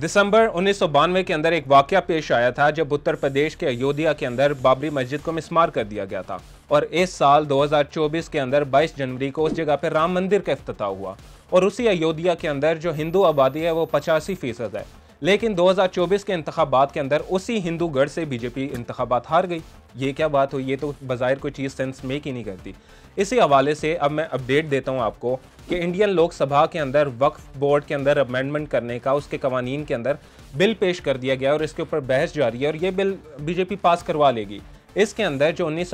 दिसंबर उन्नीस के अंदर एक वाक़ पेश आया था जब उत्तर प्रदेश के अयोध्या के अंदर बाबरी मस्जिद को मिसमार कर दिया गया था और इस साल 2024 के अंदर 22 जनवरी को उस जगह पर राम मंदिर का अफ्ताह हुआ और उसी अयोध्या के अंदर जो हिंदू आबादी है वो पचासी फीसद है लेकिन 2024 के इंतबात के अंदर उसी हिंदू गढ़ से बीजेपी इंतबात हार गई ये क्या बात हुई ये तो बाज़ाहिर कोई चीज़ सेंस मेक ही नहीं करती इसी हवाले से अब मैं अपडेट देता हूँ आपको कि इंडियन लोकसभा के अंदर वक्फ बोर्ड के अंदर अमेंडमेंट करने का उसके कवानीन के अंदर बिल पेश कर दिया गया और इसके ऊपर बहस जारी है और ये बिल बीजेपी पास करवा लेगी इसके अंदर जो उन्नीस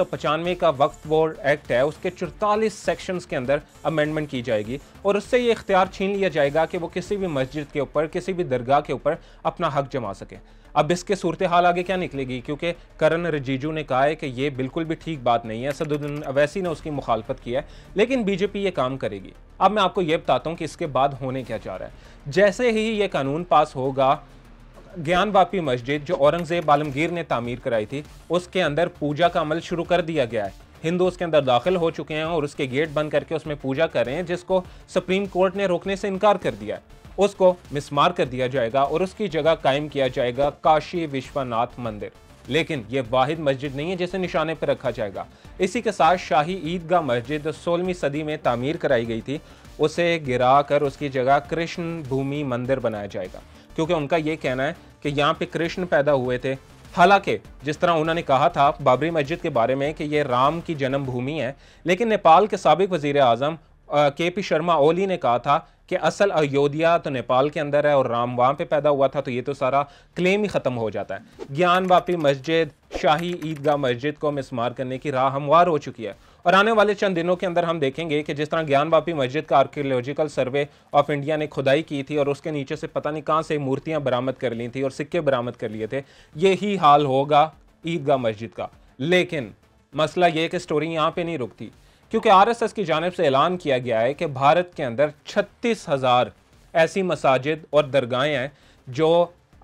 का वक्त बोर्ड एक्ट है उसके चौतालीस सेक्शंस के अंदर अमेंडमेंट की जाएगी और उससे ये इख्तियार छीन लिया जाएगा कि वो किसी भी मस्जिद के ऊपर किसी भी दरगाह के ऊपर अपना हक जमा सके अब इसके सूरत हाल आगे क्या निकलेगी क्योंकि करण रिजिजू ने कहा है कि ये बिल्कुल भी ठीक बात नहीं है सदुद्दीन अवैसी ने उसकी मुखालफत की है लेकिन बीजेपी ये काम करेगी अब मैं आपको ये बताता हूँ कि इसके बाद होने क्या जा रहा है जैसे ही ये कानून पास होगा ज्ञान बापी मस्जिद जो औरंगज़ेब आलमगीर ने तामीर कराई थी उसके अंदर पूजा का अमल शुरू कर दिया गया है हिंदू उसके अंदर दाखिल हो चुके हैं और उसके गेट बंद करके उसमें पूजा कर रहे हैं जिसको सुप्रीम कोर्ट ने रोकने से इनकार कर दिया है उसको मिसमार कर दिया जाएगा और उसकी जगह कायम किया जाएगा काशी विश्वनाथ मंदिर लेकिन ये वाहिद मस्जिद नहीं है जिसे निशाने पर रखा जाएगा इसी के साथ शाही ईदगाह मस्जिद सोलहवीं सदी में तामीर कराई गई थी उसे गिरा कर उसकी जगह कृष्ण भूमि मंदिर बनाया जाएगा क्योंकि उनका ये कहना है कि यहाँ पे कृष्ण पैदा हुए थे हालांकि जिस तरह उन्होंने कहा था बाबरी मस्जिद के बारे में कि ये राम की जन्मभूमि है लेकिन नेपाल के सबक वज़ी अजम के पी शर्मा ओली ने कहा था कि असल अयोध्या तो नेपाल के अंदर है और राम वहाँ पे पैदा हुआ था तो ये तो सारा क्लेम ही ख़त्म हो जाता है ज्ञान वापी मस्जिद शाही ईदगाह मस्जिद को मिसमार करने की राह हमवार हो चुकी है और आने वाले चंद दिनों के अंदर हम देखेंगे कि जिस तरह ज्ञानवापी मस्जिद का आर्कियोलॉजिकल सर्वे ऑफ इंडिया ने खुदाई की थी और उसके नीचे से पता नहीं कहाँ से मूर्तियाँ बरामद कर ली थी और सिक्के बरामद कर लिए थे यही हाल होगा ईदगाह मस्जिद का लेकिन मसला ये कि स्टोरी यहाँ पर नहीं रुकती क्योंकि आरएसएस की जानब से ऐलान किया गया है कि भारत के अंदर छत्तीस हज़ार ऐसी मसाजिद और दरगाहें हैं जो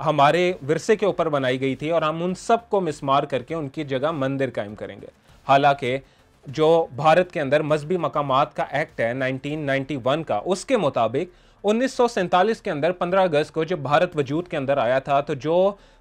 हमारे विरसे के ऊपर बनाई गई थी और हम उन सब को मिसमार करके उनकी जगह मंदिर कायम करेंगे हालांकि जो भारत के अंदर मजहबी मकाम का एक्ट है 1991 का उसके मुताबिक उन्नीस के अंदर 15 अगस्त को जब भारत वजूद के अंदर आया था तो जो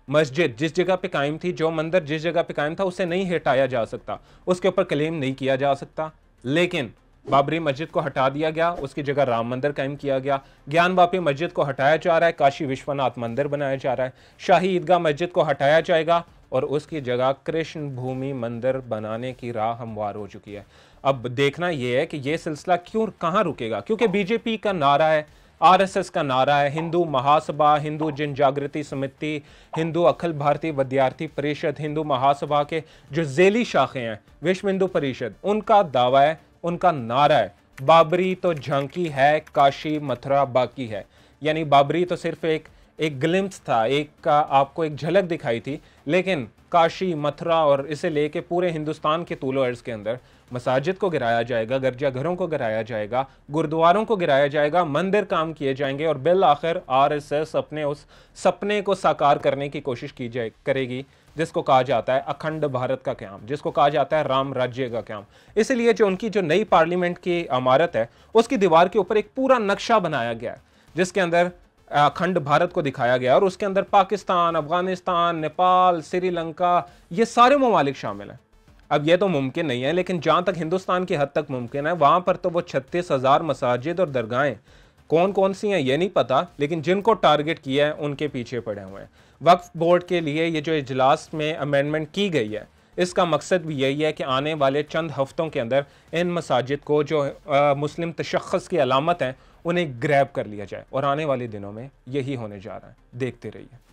मस्जिद जिस जगह पे कायम थी जो मंदिर जिस जगह पे कायम था उसे नहीं हटाया जा सकता उसके ऊपर क्लेम नहीं किया जा सकता लेकिन बाबरी मस्जिद को हटा दिया गया उसकी जगह राम मंदिर कायम किया गया ज्ञान बापी मस्जिद को हटाया जा रहा है काशी विश्वनाथ मंदिर बनाया जा रहा है शाही ईदगाह मस्जिद को हटाया जाएगा और उसकी जगह कृष्ण भूमि मंदिर बनाने की राह हमवार हो चुकी है अब देखना यह है कि यह सिलसिला क्यों कहाँ रुकेगा क्योंकि बीजेपी का नारा है आरएसएस का नारा है हिंदू महासभा हिंदू जन जागृति समिति हिंदू अखिल भारतीय विद्यार्थी परिषद हिंदू महासभा के जो जेली शाखे हैं विश्व हिंदू परिषद उनका दावा है उनका नारा है बाबरी तो झांकी है काशी मथुरा बाकी है यानी बाबरी तो सिर्फ एक एक ग्लिम्स था एक का आपको एक झलक दिखाई थी लेकिन काशी मथुरा और इसे लेके पूरे हिंदुस्तान के तूलो अर्ज़ के अंदर मसाजिद को गिराया जाएगा गिरजाघरों को गिराया जाएगा गुरुद्वारों को गिराया जाएगा मंदिर काम किए जाएंगे और बिल आखिर एस अपने उस सपने को साकार करने की कोशिश की जाए करेगी जिसको कहा जाता है अखंड भारत का क्याम जिसको कहा जाता है राम राज्य का क्याम इसलिए जो उनकी जो नई पार्लियामेंट की इमारत है उसकी दीवार के ऊपर एक पूरा नक्शा बनाया गया है जिसके अंदर अखंड भारत को दिखाया गया और उसके अंदर पाकिस्तान अफगानिस्तान नेपाल श्रीलंका ये सारे ममालिक शामिल हैं अब ये तो मुमकिन नहीं है लेकिन जहाँ तक हिंदुस्तान की हद तक मुमकिन है वहाँ पर तो वो छत्तीस हज़ार मसाजिद और दरगाहें कौन कौन सी हैं ये नहीं पता लेकिन जिनको टारगेट किया है उनके पीछे पड़े हुए हैं वक्फ बोर्ड के लिए ये जो इजलास में अमेंडमेंट की गई है इसका मकसद भी यही है कि आने वाले चंद हफ़्तों के अंदर इन मसाजिद को जो आ, मुस्लिम तशखस की अलामत हैं उन्हें ग्रैब कर लिया जाए और आने वाले दिनों में यही होने जा रहा है देखते रहिए